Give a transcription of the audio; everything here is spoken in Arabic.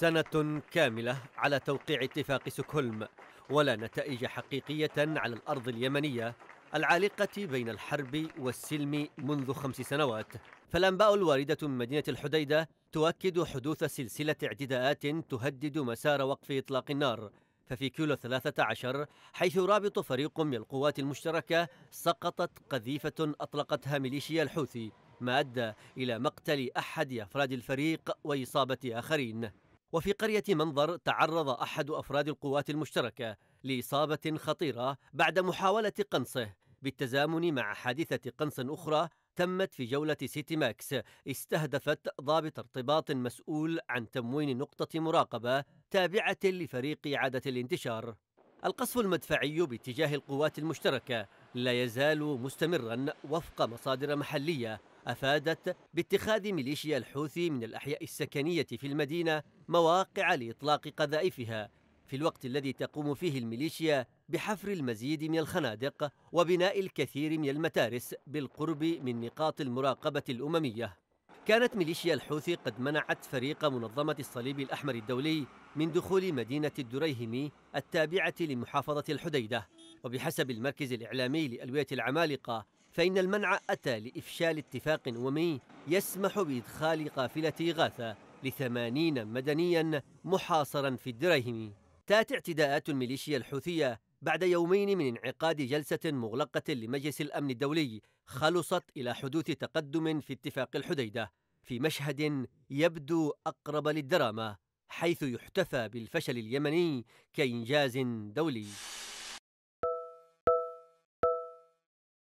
سنة كاملة على توقيع اتفاق سكهولم ولا نتائج حقيقية على الأرض اليمنية العالقة بين الحرب والسلم منذ خمس سنوات فالأنباء الواردة من مدينة الحديدة تؤكد حدوث سلسلة اعتداءات تهدد مسار وقف إطلاق النار ففي كيلو 13 حيث رابط فريق من القوات المشتركة سقطت قذيفة أطلقتها ميليشيا الحوثي ما أدى إلى مقتل أحد أفراد الفريق وإصابة آخرين وفي قرية منظر تعرض أحد أفراد القوات المشتركة لإصابة خطيرة بعد محاولة قنصه بالتزامن مع حادثة قنص أخرى تمت في جولة سيتي ماكس استهدفت ضابط ارتباط مسؤول عن تموين نقطة مراقبة تابعة لفريق إعادة الانتشار القصف المدفعي باتجاه القوات المشتركة لا يزال مستمرا وفق مصادر محلية أفادت باتخاذ ميليشيا الحوثي من الأحياء السكنية في المدينة مواقع لإطلاق قذائفها في الوقت الذي تقوم فيه الميليشيا بحفر المزيد من الخنادق وبناء الكثير من المتارس بالقرب من نقاط المراقبة الأممية كانت ميليشيا الحوثي قد منعت فريق منظمة الصليب الأحمر الدولي من دخول مدينة الدريهمي التابعة لمحافظة الحديدة وبحسب المركز الإعلامي لألوية العمالقة فإن المنع أتى لإفشال اتفاق أممي يسمح بإدخال قافلة إغاثة لثمانين مدنيا محاصرا في الدرهم تأتي اعتداءات الميليشيا الحوثية بعد يومين من انعقاد جلسة مغلقة لمجلس الأمن الدولي خلصت إلى حدوث تقدم في اتفاق الحديدة في مشهد يبدو أقرب للدراما حيث يحتفى بالفشل اليمني كإنجاز دولي